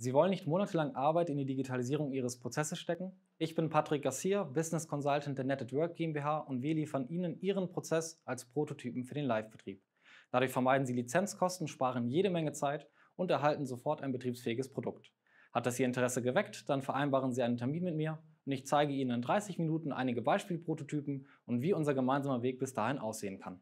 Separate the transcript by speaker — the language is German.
Speaker 1: Sie wollen nicht monatelang Arbeit in die Digitalisierung Ihres Prozesses stecken? Ich bin Patrick Garcia, Business Consultant der Netted Work GmbH und wir liefern Ihnen Ihren Prozess als Prototypen für den Live-Betrieb. Dadurch vermeiden Sie Lizenzkosten, sparen jede Menge Zeit und erhalten sofort ein betriebsfähiges Produkt. Hat das Ihr Interesse geweckt? Dann vereinbaren Sie einen Termin mit mir und ich zeige Ihnen in 30 Minuten einige Beispielprototypen und wie unser gemeinsamer Weg bis dahin aussehen kann.